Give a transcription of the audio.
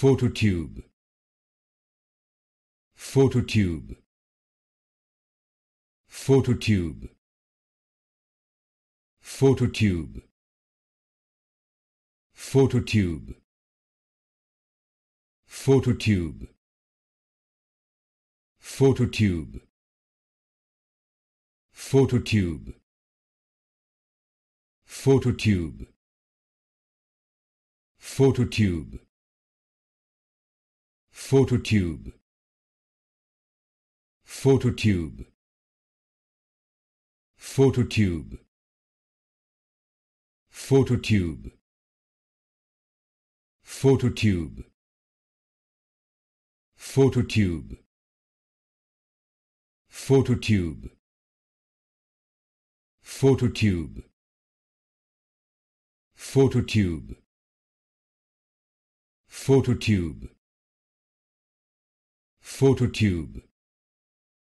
phototube phototube phototube phototube phototube phototube phototube phototube phototube phototube phototube phototube phototube phototube phototube phototube phototube phototube phototube phototube phototube